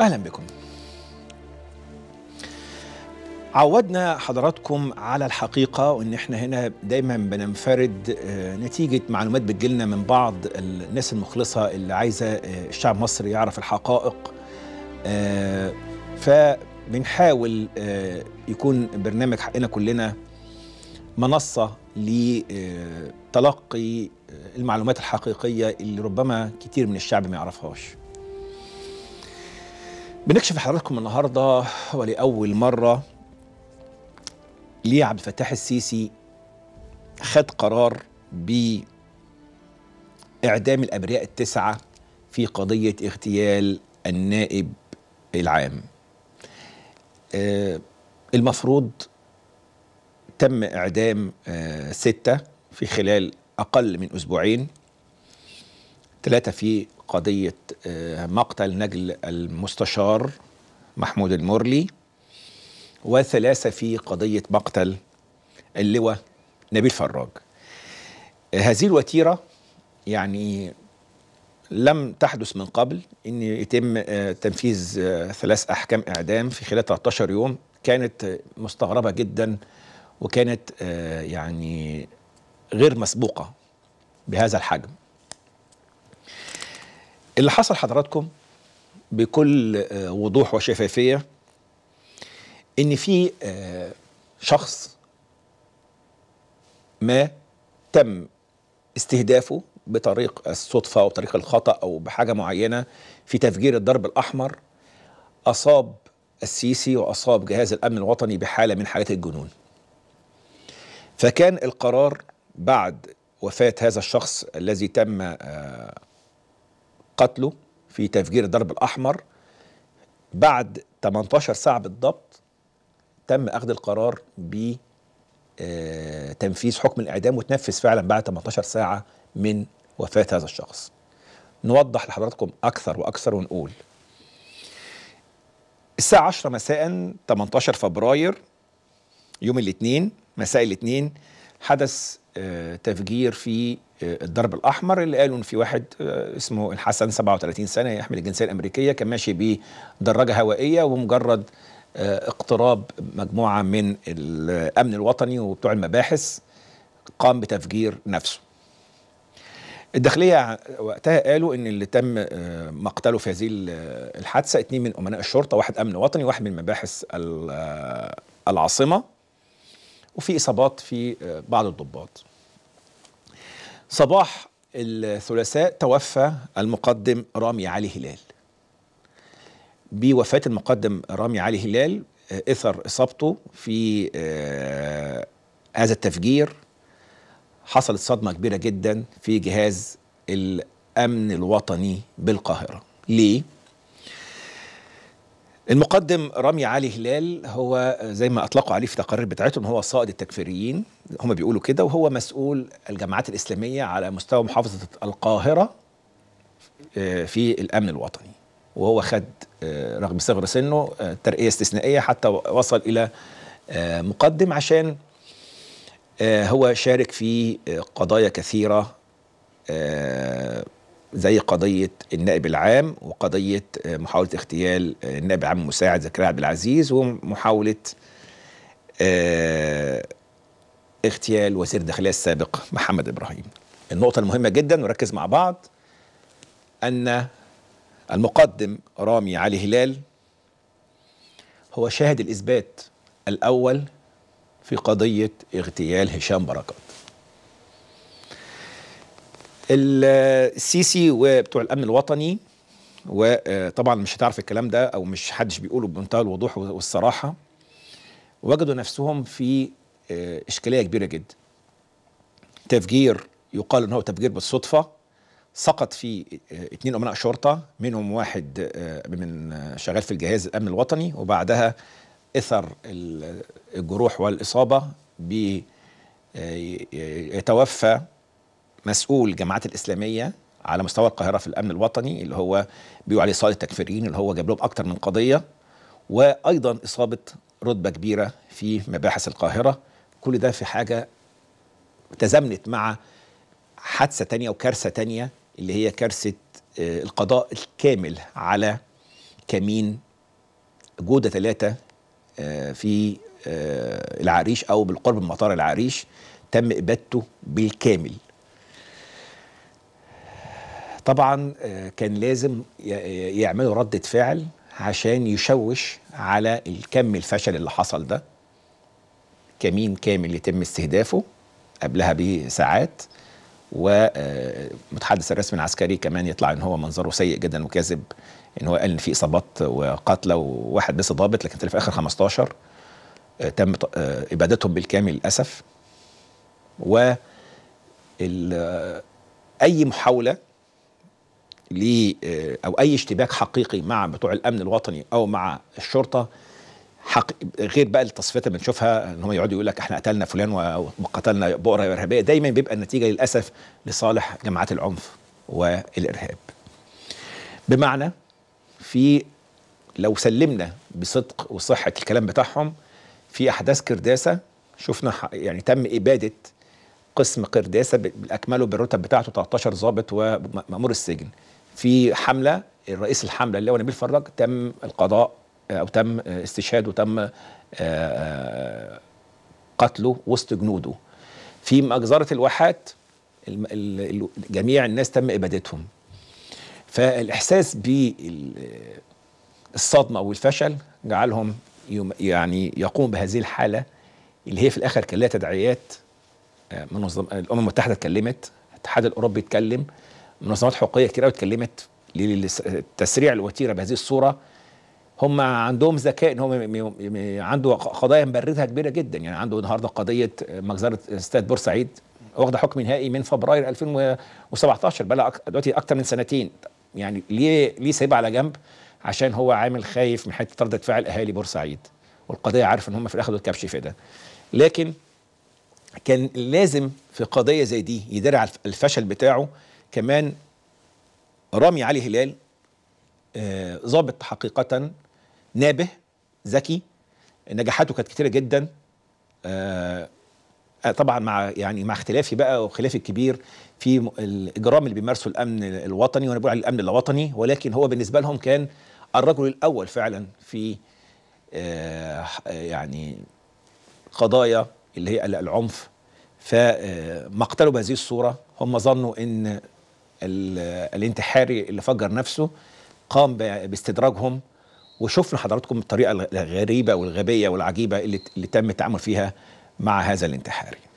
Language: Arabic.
أهلا بكم عودنا حضراتكم على الحقيقة وإن إحنا هنا دايما بننفرد آه، نتيجة معلومات بتجيلنا من بعض الناس المخلصة اللي عايزة آه، الشعب المصري يعرف الحقائق آه، فبنحاول يكون برنامج حقنا كلنا منصة لتلقي المعلومات الحقيقية اللي ربما كتير من الشعب ما يعرفهاش بنكشف حضراتكم النهارده ولأول مرة ليه عبد الفتاح السيسي خد قرار بإعدام الأبرياء التسعة في قضية اغتيال النائب العام آه، المفروض تم إعدام آه، ستة في خلال أقل من أسبوعين ثلاثة في قضية آه، مقتل نجل المستشار محمود المرلي وثلاثة في قضية مقتل اللواء نبيل فراج آه، هذه الوتيرة يعني لم تحدث من قبل ان يتم آه، تنفيذ ثلاث احكام اعدام في خلال 13 يوم كانت مستغربه جدا وكانت يعني غير مسبوقه بهذا الحجم اللي حصل حضراتكم بكل آه، وضوح وشفافية ان في آه، شخص ما تم استهدافه بطريق الصدفة أو طريق الخطأ أو بحاجة معينة في تفجير الضرب الأحمر أصاب السيسي وأصاب جهاز الأمن الوطني بحالة من حالات الجنون فكان القرار بعد وفاة هذا الشخص الذي تم آه، قتله في تفجير الدرب الأحمر بعد 18 ساعة بالضبط تم أخذ القرار بتنفيذ آه، حكم الإعدام وتنفذ فعلا بعد 18 ساعة من وفاة هذا الشخص نوضح لحضراتكم أكثر وأكثر ونقول الساعة 10 مساء 18 فبراير يوم الاثنين مساء الاثنين حدث آه، تفجير في آه، الضرب الاحمر اللي قالوا ان في واحد آه، اسمه الحسن 37 سنه يحمل الجنسيه الامريكيه كان ماشي بدراجه هوائيه ومجرد اقتراب مجموعه من الامن الوطني وبتوع المباحث قام بتفجير نفسه الداخلية وقتها قالوا ان اللي تم مقتله في هذه الحادثة اثنين من امناء الشرطة واحد امن وطني واحد من مباحث العاصمة وفي إصابات في آه، بعض الضباط صباح الثلاثاء توفى المقدم رامي علي هلال بوفاة المقدم رامي علي هلال آه، إثر إصابته في آه، هذا التفجير حصلت صدمة كبيرة جدا في جهاز الأمن الوطني بالقاهرة ليه؟ المقدم رامي علي هلال هو زي ما اطلقوا عليه في التقارير بتاعتهم هو صائد التكفيريين هم بيقولوا كده وهو مسؤول الجماعات الاسلاميه على مستوى محافظه القاهره آه، في الامن الوطني وهو خد آه، رغم صغر سنه آه، ترقيه استثنائيه حتى وصل الى مقدم عشان هو شارك في قضايا كثيره زي قضيه النائب العام وقضيه آه، محاوله اغتيال آه، النائب العام المساعد زكريا عبد العزيز ومحاوله آه، اغتيال وزير الداخليه السابق محمد ابراهيم. النقطه المهمه جدا نركز مع بعض ان المقدم رامي علي هلال هو شاهد الاثبات الاول في قضيه اغتيال هشام بركات السيسي وبتوع الامن الوطني وطبعا آه، مش هتعرف الكلام ده او مش حدش بيقوله بمنتهى الوضوح والصراحه وجدوا نفسهم في آه، اشكاليه كبيره جدا تفجير يقال ان هو تفجير بالصدفه سقط فيه آه، اثنين امناء شرطه منهم واحد من شغال في الجهاز الامن الوطني وبعدها اثر الجروح والاصابه ب يتوفى مسؤول الجماعات الاسلاميه على مستوى القاهره في الامن الوطني اللي هو بيقول عليه صاله التكفيرين اللي هو جاب لهم اكتر من قضيه وايضا اصابه رتبه كبيره في مباحث القاهره كل ده في حاجه تزامنت مع حادثه تانية وكارثه تانية اللي هي كارثه آه، القضاء الكامل على كمين جوده ثلاثه آه، في آه، العريش او بالقرب من مطار العريش تم ابادته بالكامل طبعا آه، كان لازم آه، يعملوا ردة فعل عشان يشوش على الكم الفشل اللي حصل ده كمين كامل يتم استهدافه قبلها بساعات ومتحدث آه، الرسم العسكري كمان يطلع ان هو منظره سيء جدا وكاذب ان هو قال ان في اصابات وقتلى وواحد بس ضابط لكن في اخر 15 تم ابادتهم بالكامل للاسف و اي محاوله ل آه، او اي اشتباك حقيقي مع بتوع الامن الوطني او مع الشرطه حق غير بقى التصفيات اللي بنشوفها ان هم يقعدوا يقول لك احنا قتلنا فلان وقتلنا بؤره ارهابيه دايما بيبقى النتيجه للاسف لصالح جماعات العنف والارهاب. بمعنى في لو سلمنا بصدق وصحه الكلام بتاعهم في احداث كرداسه شفنا يعني تم اباده قسم قرداسه باكمله بالرتب بتاعته 13 ضابط ومامور السجن في حمله الرئيس الحمله اللي هو نبيل فرج تم القضاء آه، او تم آه، استشهاده وتم آه، قتله وسط جنوده في مجزره الواحات جميع الناس تم ابادتهم فالاحساس بالصدمه والفشل جعلهم يعني يقوم بهذه الحاله اللي هي في الاخر كان لها تداعيات منظم الامم المتحده اتكلمت الاتحاد الاوروبي اتكلم منظمات حقوقيه كتير قوي اتكلمت لتسريع الوتيره بهذه الصوره هم عندهم ذكاء ان هم عنده قضايا مبردها كبيره جدا يعني عنده النهارده قضيه مجزره استاد بورسعيد واخده حكم نهائي من فبراير 2017 بقى دلوقتي اكتر من سنتين يعني ليه ليه سايبها على جنب عشان هو عامل خايف من حته ردة فعل اهالي بورسعيد والقضيه عارف ان هم في الاخر الكبش في ده لكن كان لازم في قضيه زي دي يدرع الفشل بتاعه كمان رامي علي هلال آه، ظابط حقيقة نابه ذكي نجاحاته كانت كتيرة جدا آه، آه، طبعا مع يعني مع اختلافي بقى وخلافي الكبير في الاجرام اللي بيمارسه الامن الوطني وانا بقول على الامن الوطني ولكن هو بالنسبه لهم كان الرجل الاول فعلا في يعني قضايا اللي هي العنف فمقتله بهذه الصوره هم ظنوا ان الانتحاري اللي فجر نفسه قام باستدراجهم وشفنا حضراتكم الطريقه الغريبه والغبيه والعجيبه اللي, تم التعامل فيها مع هذا الانتحاري